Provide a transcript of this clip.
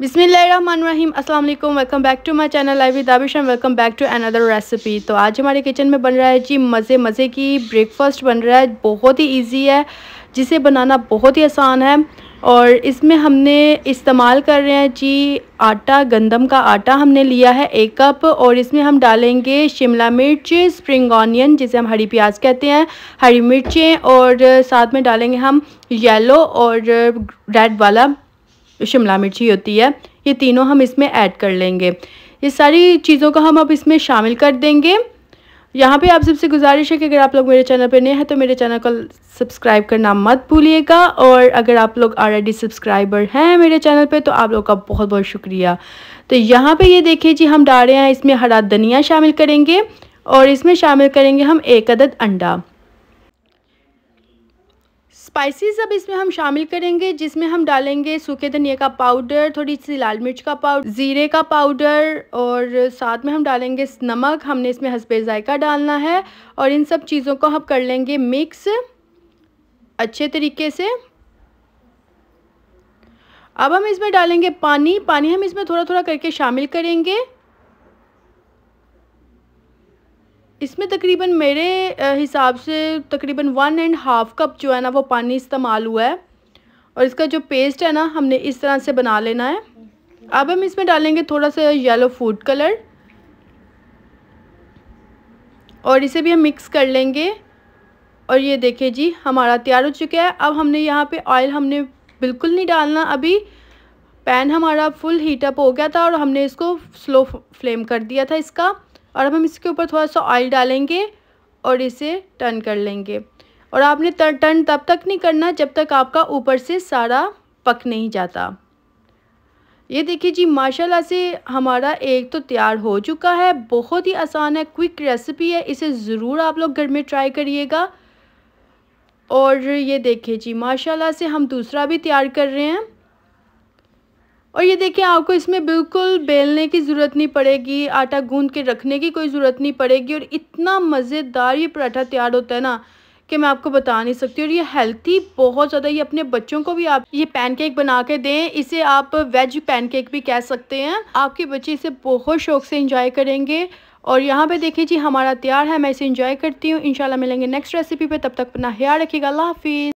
बिसमीम अस्सलाम वालेकुम welcome back to my channel I वी Abish and welcome back to another recipe तो आज हमारे किचन में बन रहा है जी मज़े मज़े की ब्रेकफास्ट बन रहा है बहुत ही इजी है जिसे बनाना बहुत ही आसान है और इसमें हमने इस्तेमाल कर रहे हैं जी आटा गंदम का आटा हमने लिया है एक कप और इसमें हम डालेंगे शिमला मिर्च स्प्रिंग ऑनियन जिसे हम हरी प्याज कहते हैं हरी मिर्चें और साथ में डालेंगे हम येलो और रेड वाला शिमला मिर्ची होती है ये तीनों हम इसमें ऐड कर लेंगे ये सारी चीज़ों को हम अब इसमें शामिल कर देंगे यहाँ पे आप सबसे गुजारिश है कि अगर आप लोग मेरे चैनल पर नए हैं तो मेरे चैनल को सब्सक्राइब करना मत भूलिएगा और अगर आप लोग ऑलरेडी सब्सक्राइबर हैं मेरे चैनल पे तो आप लोग का बहुत बहुत शुक्रिया तो यहाँ पे ये देखिए जी हम डाल रहे हैं इसमें हरा धनिया शामिल करेंगे और इसमें शामिल करेंगे हम एक अदद अंडा स्पाइसेस अब इसमें हम शामिल करेंगे जिसमें हम डालेंगे सूखे धनिया का पाउडर थोड़ी सी लाल मिर्च का पाउडर ज़ीरे का पाउडर और साथ में हम डालेंगे नमक हमने इसमें हसबे ज़ायका डालना है और इन सब चीज़ों को हम कर लेंगे मिक्स अच्छे तरीके से अब हम इसमें डालेंगे पानी पानी हम इसमें थोड़ा थोड़ा करके शामिल करेंगे इसमें तकरीबन मेरे हिसाब से तकरीबन वन एंड हाफ़ कप जो है ना वो पानी इस्तेमाल हुआ है और इसका जो पेस्ट है ना हमने इस तरह से बना लेना है अब हम इसमें डालेंगे थोड़ा सा येलो फूड कलर और इसे भी हम मिक्स कर लेंगे और ये देखिए जी हमारा तैयार हो चुका है अब हमने यहाँ पे ऑयल हमने बिल्कुल नहीं डालना अभी पैन हमारा फुल हीटअप हो गया था और हमने इसको स्लो फ्लेम कर दिया था इसका और अब हम इसके ऊपर थोड़ा सा ऑयल डालेंगे और इसे टर्न कर लेंगे और आपने टर्न तब तक नहीं करना जब तक आपका ऊपर से सारा पक नहीं जाता ये देखिए जी माशाल्लाह से हमारा एक तो तैयार हो चुका है बहुत ही आसान है क्विक रेसिपी है इसे ज़रूर आप लोग घर में ट्राई करिएगा और ये देखिए जी माशाल्लाह से हम दूसरा भी तैयार कर रहे हैं और ये देखिए आपको इसमें बिल्कुल बेलने की ज़रूरत नहीं पड़ेगी आटा गूंद के रखने की कोई ज़रूरत नहीं पड़ेगी और इतना मज़ेदार ये पराठा तैयार होता है ना कि मैं आपको बता नहीं सकती और ये हेल्थी बहुत ज़्यादा ये अपने बच्चों को भी आप ये पैनकेक बना के दें इसे आप वेज पैनकेक भी कह सकते हैं आपके बच्चे इसे बहुत शौक से इंजॉय करेंगे और यहाँ पे देखिए जी हमारा तैयार है मैं इसे इंजॉय करती हूँ इंशाल्लाह मिलेंगे नेक्स्ट रेसिपी पे तब तक अपना ख्याल रखिएगा अल्लाह हाफिज़